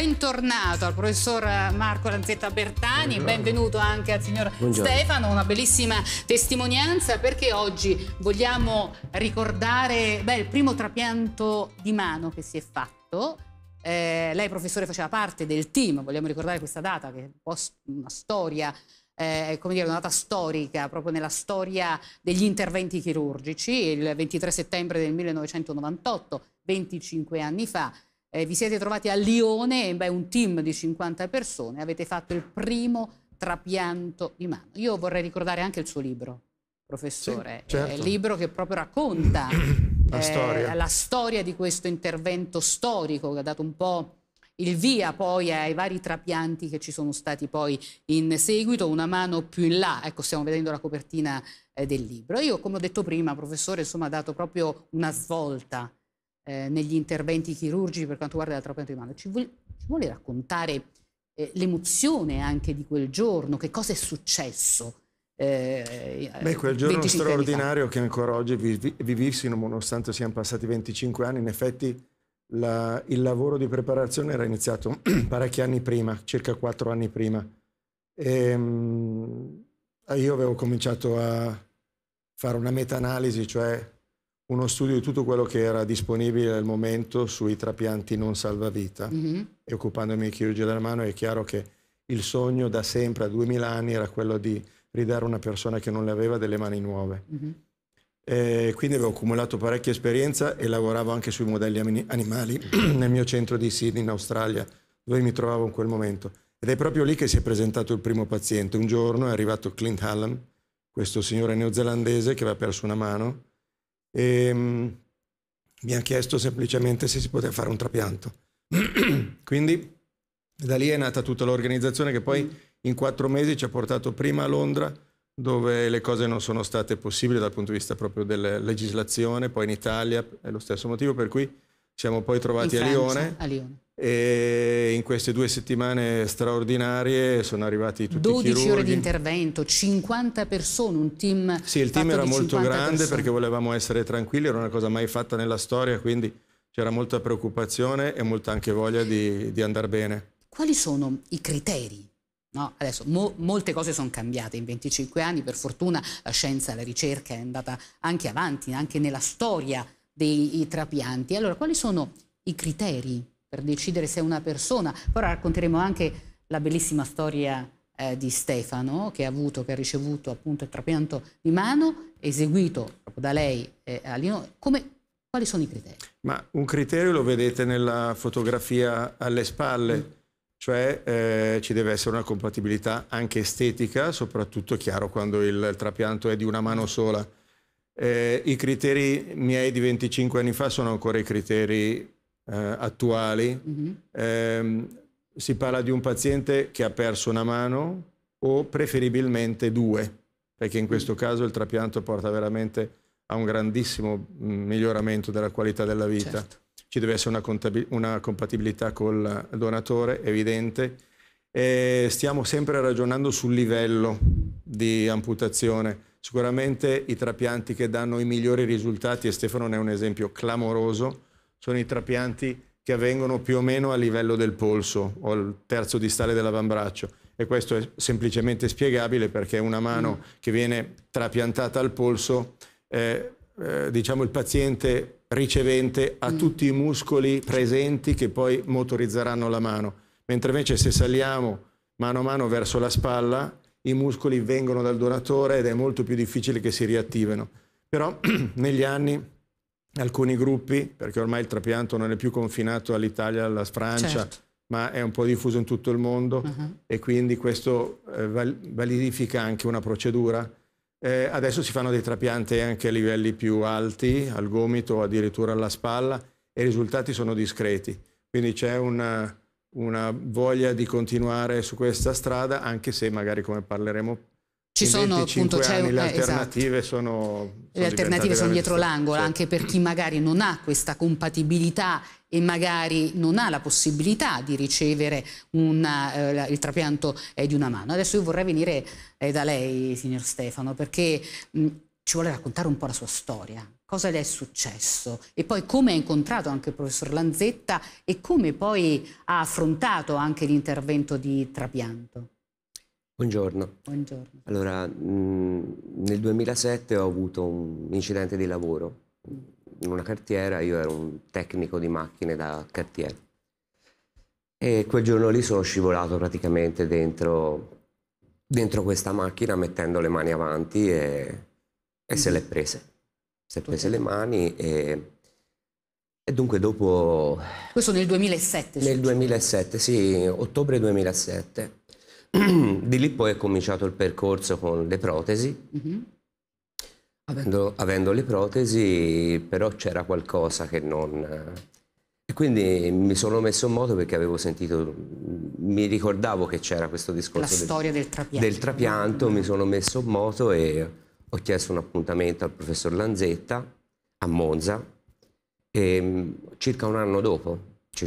bentornato al professor Marco Lanzetta Bertani, Buongiorno. benvenuto anche al signor Buongiorno. Stefano, una bellissima testimonianza perché oggi vogliamo ricordare beh, il primo trapianto di mano che si è fatto. Eh, lei professore faceva parte del team, vogliamo ricordare questa data che è un po' una storia eh, come dire, una data storica, proprio nella storia degli interventi chirurgici, il 23 settembre del 1998, 25 anni fa, eh, vi siete trovati a Lione, beh, un team di 50 persone, avete fatto il primo trapianto di mano. Io vorrei ricordare anche il suo libro, professore, sì, eh, certo. eh, libro che proprio racconta la, eh, storia. la, storia. di questo intervento storico che ha dato un po' il via poi ai vari trapianti che ci sono stati poi in seguito, una mano più in là, ecco stiamo vedendo la copertina eh, del libro. Io come ho detto prima, professore, insomma ha dato proprio una svolta eh, negli interventi chirurgici per quanto riguarda la trapianto di mano, ci, vuole, ci vuole raccontare eh, l'emozione anche di quel giorno, che cosa è successo. Eh, Beh, quel giorno straordinario che ancora oggi vivissimo, nonostante siano passati 25 anni, in effetti la, il lavoro di preparazione era iniziato parecchi anni prima, circa 4 anni prima. E, ehm, io avevo cominciato a fare una meta-analisi, cioè uno studio di tutto quello che era disponibile al momento sui trapianti non salvavita mm -hmm. e occupandomi di chirurgia della mano è chiaro che il sogno da sempre a 2000 anni era quello di ridare a una persona che non le aveva delle mani nuove. Mm -hmm. eh, quindi avevo accumulato parecchia esperienza e lavoravo anche sui modelli animali nel mio centro di Sydney in Australia dove mi trovavo in quel momento. Ed è proprio lì che si è presentato il primo paziente. Un giorno è arrivato Clint Hallam, questo signore neozelandese che aveva perso una mano e ehm, mi ha chiesto semplicemente se si poteva fare un trapianto. Quindi da lì è nata tutta l'organizzazione che poi in quattro mesi ci ha portato prima a Londra, dove le cose non sono state possibili dal punto di vista proprio della legislazione, poi in Italia, è lo stesso motivo per cui siamo poi trovati a Lione, a Lione. E in queste due settimane straordinarie sono arrivati tutti 12 i 12 ore di intervento, 50 persone, un team Sì, il team era molto grande persone. perché volevamo essere tranquilli, era una cosa mai fatta nella storia, quindi c'era molta preoccupazione e molta anche voglia di, di andare bene. Quali sono i criteri No, adesso mo molte cose sono cambiate in 25 anni, per fortuna la scienza la ricerca è andata anche avanti, anche nella storia dei trapianti. Allora, quali sono i criteri per decidere se una persona... Poi racconteremo anche la bellissima storia eh, di Stefano che ha, avuto, che ha ricevuto appunto il trapianto di mano, eseguito proprio da lei eh, a Lino. Come, quali sono i criteri? Ma un criterio lo vedete nella fotografia alle spalle, mm. cioè eh, ci deve essere una compatibilità anche estetica, soprattutto chiaro quando il trapianto è di una mano sola eh, I criteri miei di 25 anni fa sono ancora i criteri eh, attuali. Mm-hmm. Eh, si parla di un paziente che ha perso una mano o preferibilmente due, perché in questo mm. caso il trapianto porta veramente a un grandissimo mm, miglioramento della qualità della vita. Certo. Ci deve essere una, contabil- una compatibilità col donatore, evidente. E stiamo sempre ragionando sul livello di amputazione Sicuramente i trapianti che danno i migliori risultati, e Stefano ne è un esempio clamoroso, sono i trapianti che avvengono più o meno a livello del polso o al terzo distale dell'avambraccio. E questo è semplicemente spiegabile perché una mano mm. che viene trapiantata al polso, eh, eh, diciamo il paziente ricevente ha mm. tutti i muscoli presenti che poi motorizzeranno la mano. Mentre invece se saliamo mano a mano verso la spalla, i muscoli vengono dal donatore ed è molto più difficile che si riattivino. Però negli anni alcuni gruppi, perché ormai il trapianto non è più confinato all'Italia, alla Francia, certo. ma è un po' diffuso in tutto il mondo uh mhm. -huh. e quindi questo eh, val validifica anche una procedura. Eh, adesso si fanno dei trapianti anche a livelli più alti, al gomito o addirittura alla spalla e i risultati sono discreti. Quindi c'è una, una voglia di continuare su questa strada, anche se magari come parleremo ci sono appunto anni, cioè, le eh, esatto. alternative esatto. sono, sono le alternative sono dietro l'angolo sì. anche per chi magari non ha questa compatibilità e magari non ha la possibilità di ricevere una, eh, il trapianto eh, di una mano. Adesso io vorrei venire eh, da lei, signor Stefano, perché mh, ci vuole raccontare un po' la sua storia, cosa le è successo e poi come ha incontrato anche il professor Lanzetta e come poi ha affrontato anche l'intervento di Trapianto. Buongiorno. Buongiorno. Allora, nel 2007 ho avuto un incidente di lavoro in una cartiera, io ero un tecnico di macchine da cartiera e quel giorno lì sono scivolato praticamente dentro, dentro questa macchina mettendo le mani avanti e e se l'è prese. Si è prese okay. le mani e, e, dunque dopo... Questo nel 2007? Nel 2007, sì, ottobre 2007. Di lì poi è cominciato il percorso con le protesi. Mm -hmm. avendo, avendo, le protesi però c'era qualcosa che non... E quindi mi sono messo in moto perché avevo sentito, mi ricordavo che c'era questo discorso. La del, storia del trapianto. Del trapianto, mm -hmm. mi sono messo in moto e ho chiesto un appuntamento al professor Lanzetta a Monza e ehm, circa un anno dopo,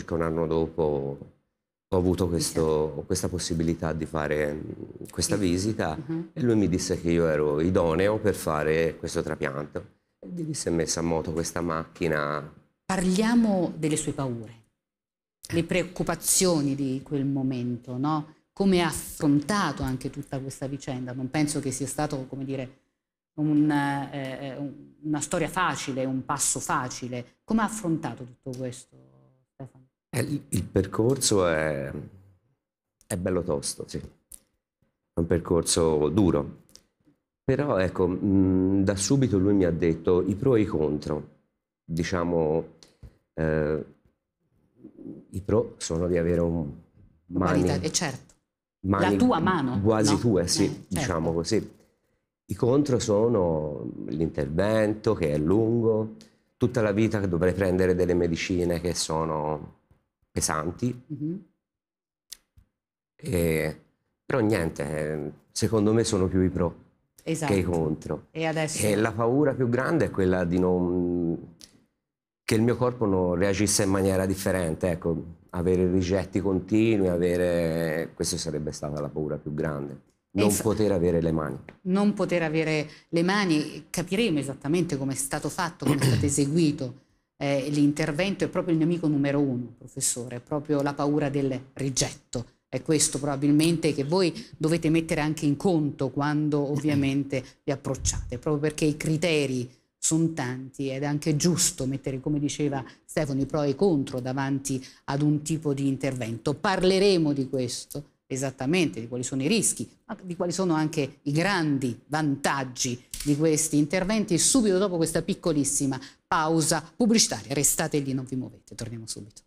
un anno dopo ho avuto questo, questa possibilità di fare mm, questa visita uh mm-hmm. -huh. e lui mi disse che io ero idoneo per fare questo trapianto. E gli si è messa a moto questa macchina. Parliamo delle sue paure, le preoccupazioni di quel momento, no? come ha affrontato anche tutta questa vicenda. Non penso che sia stato, come dire, un, eh, eh una storia facile, un passo facile. Come ha affrontato tutto questo, Stefano? Eh, il, il percorso è, è, bello tosto, sì. È un percorso duro. Però ecco, mh, mm, da subito lui mi ha detto i pro e i contro. Diciamo, eh, i pro sono di avere un mani, Qualità, certo. mani, la tua mano. Quasi no? tue, sì, eh, certo. diciamo così i contro sono l'intervento che è lungo, tutta la vita che dovrei prendere delle medicine che sono pesanti. Mm-hmm. E, però niente, eh, secondo me sono più i pro esatto. che i esatto. contro. E, adesso... e la paura più grande è quella di non che il mio corpo non reagisse in maniera differente, ecco, avere rigetti continui, avere... questa sarebbe stata la paura più grande non Inf- poter avere le mani. Non poter avere le mani, capiremo esattamente come è stato fatto, come è stato eseguito eh, l'intervento, è proprio il nemico numero uno, professore, è proprio la paura del rigetto. È questo probabilmente che voi dovete mettere anche in conto quando ovviamente vi approcciate, proprio perché i criteri sono tanti ed è anche giusto mettere, come diceva Stefano, i pro e i contro davanti ad un tipo di intervento. Parleremo di questo esattamente di quali sono i rischi, ma di quali sono anche i grandi vantaggi di questi interventi subito dopo questa piccolissima pausa pubblicitaria. Restate lì, non vi muovete, torniamo subito.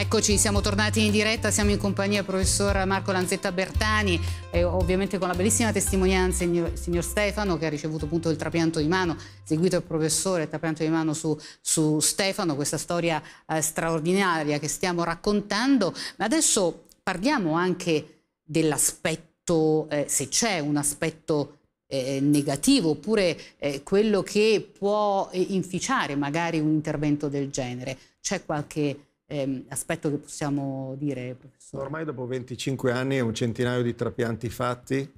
Eccoci, siamo tornati in diretta, siamo in compagnia del professor Marco Lanzetta Bertani, e ovviamente con la bellissima testimonianza del signor Stefano che ha ricevuto appunto il trapianto di mano, seguito il professore, il trapianto di mano su, su Stefano, questa storia eh, straordinaria che stiamo raccontando. Ma adesso parliamo anche dell'aspetto, eh, se c'è un aspetto eh, negativo oppure eh, quello che può inficiare magari un intervento del genere. C'è qualche ehm, aspetto che possiamo dire, professore? Ormai dopo 25 anni e un centinaio di trapianti fatti,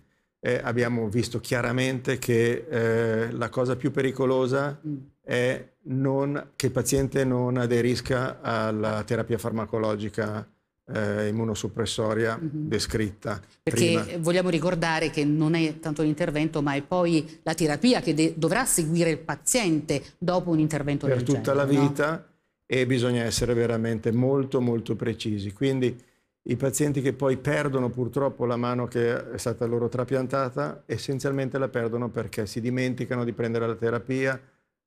eh, abbiamo visto chiaramente che eh, la cosa più pericolosa mm. è non, che il paziente non aderisca alla terapia farmacologica eh, immunosuppressoria mm -hmm. descritta. Perché prima. vogliamo ricordare che non è tanto l'intervento, ma è poi la terapia che dovrà seguire il paziente dopo un intervento per tutta genere, la vita. No? e bisogna essere veramente molto molto precisi. Quindi i pazienti che poi perdono purtroppo la mano che è stata loro trapiantata, essenzialmente la perdono perché si dimenticano di prendere la terapia,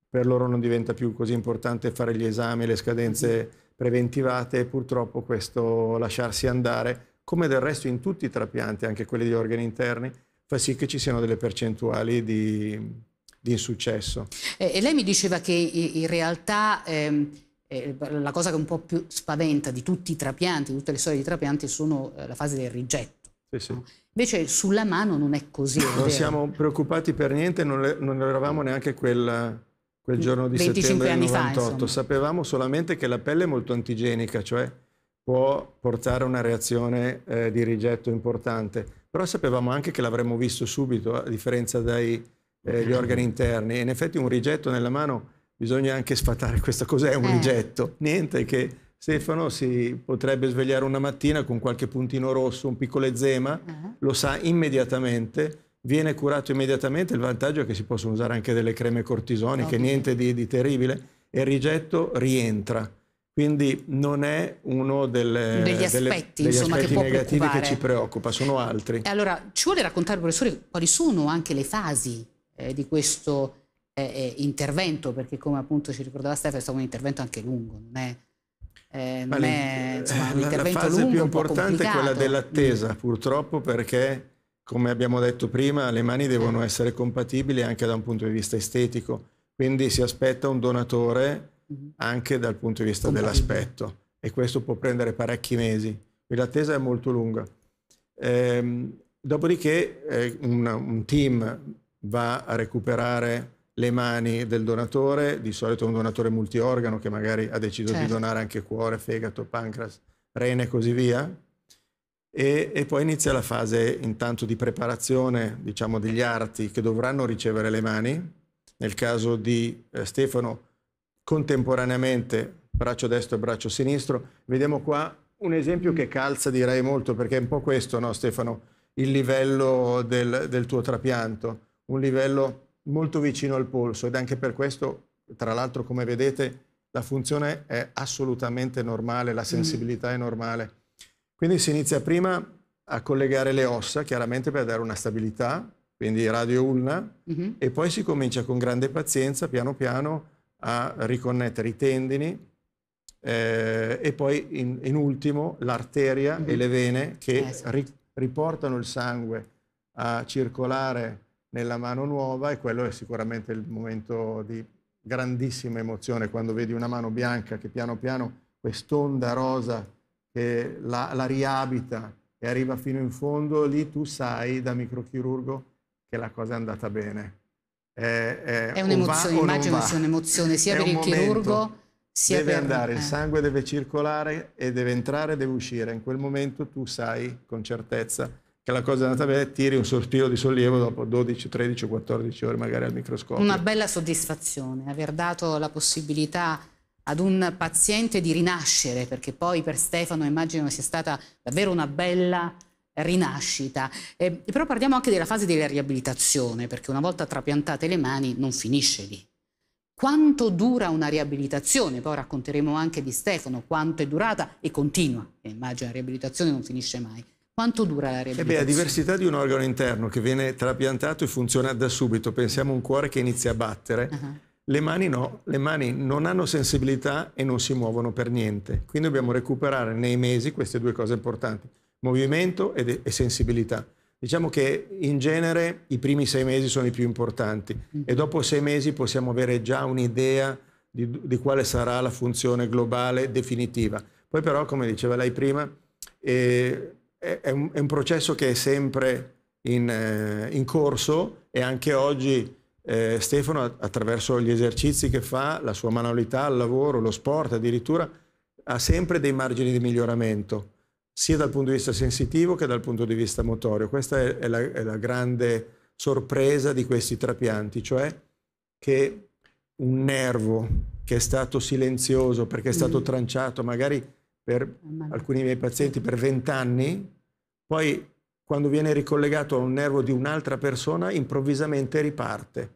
per loro non diventa più così importante fare gli esami, le scadenze mm-hmm. preventivate e purtroppo questo lasciarsi andare, come del resto in tutti i trapianti, anche quelli di organi interni, fa sì che ci siano delle percentuali di, di insuccesso. e lei mi diceva che in realtà... Ehm eh, la cosa che un po' più spaventa di tutti i trapianti, di tutte le storie di trapianti, sono eh, la fase del rigetto. Sì, sì. Invece sulla mano non è così. È non vero. siamo preoccupati per niente, non, le, non eravamo neanche quel, quel giorno di settembre del 98. Fa, Sapevamo solamente che la pelle è molto antigenica, cioè può portare a una reazione eh, di rigetto importante. Però sapevamo anche che l'avremmo visto subito, a differenza dagli eh, organi interni. E in effetti un rigetto nella mano bisogna anche sfatare questa cosa, è un eh. rigetto. Niente che Stefano si potrebbe svegliare una mattina con qualche puntino rosso, un piccolo ezema, uh-huh. Eh. lo sa immediatamente, viene curato immediatamente, il vantaggio è che si possono usare anche delle creme cortisoniche, okay. niente di, di terribile, e il rigetto rientra. Quindi non è uno delle, degli aspetti, delle, degli insomma, aspetti che negativi che ci preoccupa, sono altri. E allora, ci vuole raccontare, professore, quali sono anche le fasi eh, di questo eh, intervento, perché come appunto ci ricordava Stefano è stato un intervento anche lungo, non è, eh, non è eh, insomma, un intervento La fase lungo, più importante è quella dell'attesa, mm. purtroppo, perché come abbiamo detto prima le mani devono essere compatibili anche da un punto di vista estetico, quindi si aspetta un donatore mm-hmm. anche dal punto di vista dell'aspetto e questo può prendere parecchi mesi, quindi l'attesa è molto lunga. Ehm, dopodiché eh, un, un team va a recuperare le mani del donatore, di solito un donatore multiorgano che magari ha deciso certo. di donare anche cuore, fegato, pancreas, rene e così via. E, e, poi inizia la fase intanto di preparazione, diciamo, degli arti che dovranno ricevere le mani. Nel caso di eh, Stefano, contemporaneamente braccio destro e braccio sinistro. Vediamo qua un esempio che calza direi molto perché è un po' questo, no Stefano? Il livello del, del tuo trapianto, un livello molto vicino al polso ed anche per questo, tra l'altro come vedete, la funzione è assolutamente normale, la mm. sensibilità mm. è normale. Quindi si inizia prima a collegare le ossa, chiaramente per dare una stabilità, quindi radio ulna, mm -hmm. e poi si comincia con grande pazienza, piano piano, a riconnettere i tendini eh, e poi in, in ultimo l'arteria mm -hmm. e le vene che eh ri, riportano il sangue a circolare nella mano nuova e quello è sicuramente il momento di grandissima emozione quando vedi una mano bianca che piano piano quest'onda rosa che la, la riabita e arriva fino in fondo, lì tu sai da microchirurgo che la cosa è andata bene. È, è, è un'emozione, immagino sia un'emozione sia è per un il momento. chirurgo sia deve per... andare, eh. il sangue deve circolare e deve entrare, deve uscire. In quel momento tu sai con certezza che la cosa è andata bene, tiri un sospiro di sollievo dopo 12, 13 14 ore magari al microscopio. Una bella soddisfazione, aver dato la possibilità ad un paziente di rinascere, perché poi per Stefano immagino sia stata davvero una bella rinascita. Eh, però parliamo anche della fase della riabilitazione, perché una volta trapiantate le mani non finisce lì. Quanto dura una riabilitazione? Poi racconteremo anche di Stefano quanto è durata e continua. Eh, immagino la riabilitazione non finisce mai. Quanto dura la riabilitazione? Eh beh, a diversità di un organo interno che viene trapiantato e funziona da subito, pensiamo a un cuore che inizia a battere, uh -huh. le mani no, le mani non hanno sensibilità e non si muovono per niente. Quindi dobbiamo recuperare nei mesi queste due cose importanti, movimento e, e sensibilità. Diciamo che in genere i primi sei mesi sono i più importanti uh mm. -huh. e dopo sei mesi possiamo avere già un'idea di, di quale sarà la funzione globale definitiva. Poi però, come diceva lei prima, eh, è un, è un, processo che è sempre in, eh, in corso e anche oggi eh, Stefano attraverso gli esercizi che fa, la sua manualità, il lavoro, lo sport addirittura, ha sempre dei margini di miglioramento, sia dal punto di vista sensitivo che dal punto di vista motorio. Questa è, è, la, è la, grande sorpresa di questi trapianti, cioè che un nervo che è stato silenzioso perché è stato mm. tranciato magari per ah, alcuni miei pazienti per 20 anni, poi quando viene ricollegato a un nervo di un'altra persona improvvisamente riparte,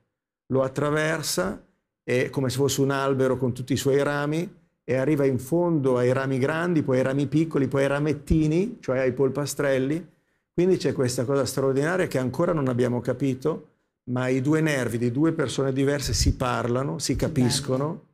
lo attraversa è come se fosse un albero con tutti i suoi rami e arriva in fondo ai rami grandi, poi ai rami piccoli, poi ai ramettini, cioè ai polpastrelli. Quindi c'è questa cosa straordinaria che ancora non abbiamo capito, ma i due nervi di due persone diverse si parlano, si capiscono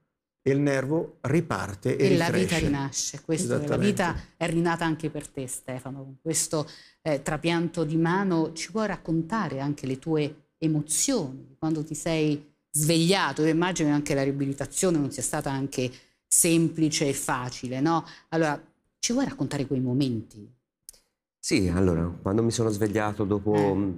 e il nervo riparte e, e la vita rinasce. Questo, la vita è rinata anche per te Stefano, con questo eh, trapianto di mano ci vuoi raccontare anche le tue emozioni, quando ti sei svegliato, io immagino anche la riabilitazione non sia stata anche semplice e facile, no? Allora, ci vuoi raccontare quei momenti? Sì, allora, quando mi sono svegliato dopo eh. Mm,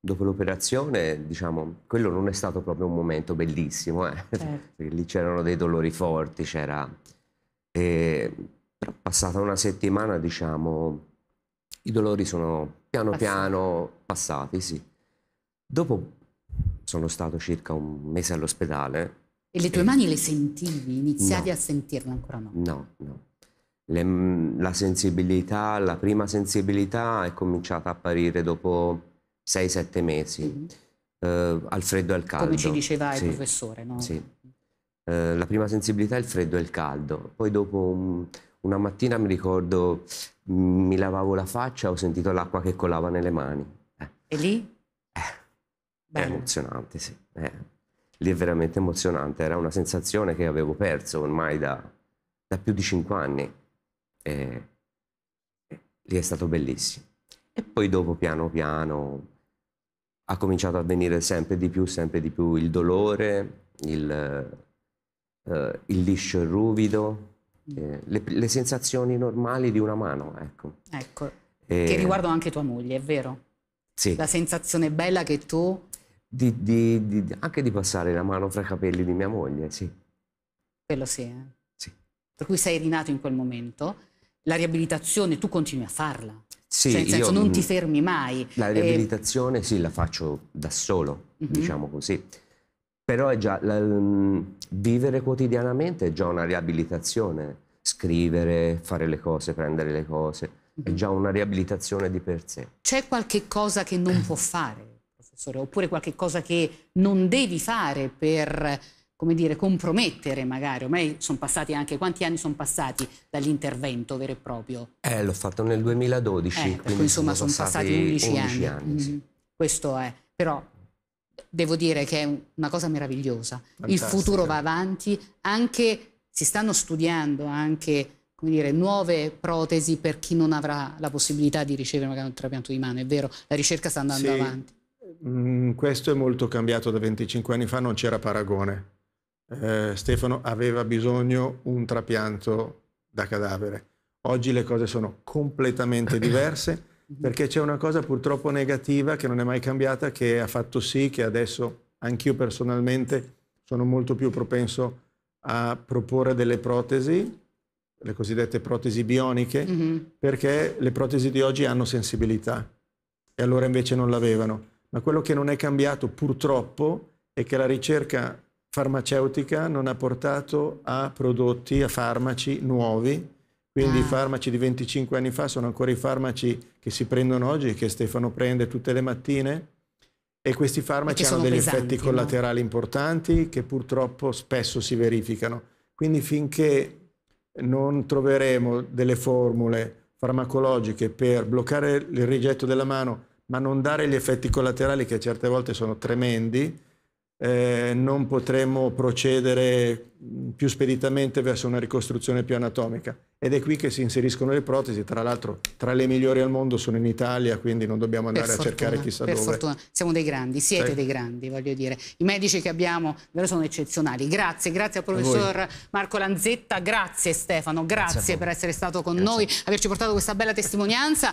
dopo l'operazione, diciamo, quello non è stato proprio un momento bellissimo, eh? certo. perché lì c'erano dei dolori forti, c'era... E, però passata una settimana, diciamo, i dolori sono piano passati. piano passati, sì. Dopo sono stato circa un mese all'ospedale. E le tue e... mani le sentivi? Iniziavi no. a sentirle ancora no? No, no. Le, la sensibilità, la prima sensibilità è cominciata a apparire dopo 6-7 mesi, mm-hmm. eh, al freddo e al caldo. Come ci diceva sì. il professore, no? Sì. Eh, la prima sensibilità è il freddo e il caldo, poi dopo un, una mattina mi ricordo mi lavavo la faccia, ho sentito l'acqua che colava nelle mani. Eh. E lì? Eh. è emozionante, sì. Eh. Lì è veramente emozionante, era una sensazione che avevo perso ormai da, da più di cinque anni. E, lì è stato bellissimo. E poi dopo piano piano ha cominciato a venire sempre di più, sempre di più il dolore, il, eh, il liscio e ruvido, eh, le, le, sensazioni normali di una mano. Ecco, ecco. Eh, che riguardano anche tua moglie, è vero? Sì. La sensazione bella che tu... Di, di, di, anche di passare la mano fra i capelli di mia moglie, sì. Quello sì, eh. sì. Per cui sei rinato in quel momento, la riabilitazione tu continui a farla. Sì, cioè, nel senso, io, non mm, ti fermi mai. La eh, riabilitazione e... sì, la faccio da solo, mm -hmm. diciamo così. Però è già, la, vivere quotidianamente è già una riabilitazione. Scrivere, fare le cose, prendere le cose, mm -hmm. è mhm. già una riabilitazione di per sé. C'è qualche cosa che non può fare, professore, oppure qualche cosa che non devi fare per come dire, compromettere magari. Ormai sono passati anche, quanti anni sono passati dall'intervento vero e proprio? Eh, l'ho fatto nel 2012, eh, quindi insomma sono passati, 11, 11 anni. anni sì. Mm-hmm. questo è, però devo dire che è una cosa meravigliosa. Fantastica. Il futuro va avanti, anche si stanno studiando anche come dire, nuove protesi per chi non avrà la possibilità di ricevere magari un trapianto di mano, è vero, la ricerca sta andando sì. avanti. Mm, questo è molto cambiato da 25 anni fa, non c'era paragone. Eh, Stefano aveva bisogno un trapianto da cadavere. Oggi le cose sono completamente diverse perché c'è una cosa purtroppo negativa che non è mai cambiata che ha fatto sì che adesso anch'io personalmente sono molto più propenso a proporre delle protesi, le cosiddette protesi bioniche, mm-hmm. perché le protesi di oggi hanno sensibilità e allora invece non l'avevano. Ma quello che non è cambiato purtroppo è che la ricerca farmaceutica non ha portato a prodotti, a farmaci nuovi. Quindi ah. i farmaci di 25 anni fa sono ancora i farmaci che si prendono oggi, che Stefano prende tutte le mattine. E questi farmaci hanno degli pesanti, effetti collaterali no? importanti che purtroppo spesso si verificano. Quindi finché non troveremo delle formule farmacologiche per bloccare il rigetto della mano, ma non dare gli effetti collaterali che certe volte sono tremendi, eh, non potremmo procedere più speditamente verso una ricostruzione più anatomica. Ed è qui che si inseriscono le protesi, tra l'altro tra le migliori al mondo sono in Italia, quindi non dobbiamo andare fortuna, a cercare chissà per dove. Per fortuna, siamo dei grandi, siete sì. dei grandi, voglio dire. I medici che abbiamo sono eccezionali. Grazie, grazie al professor Marco Lanzetta, grazie Stefano, grazie, grazie per essere stato con grazie. noi, averci portato questa bella testimonianza.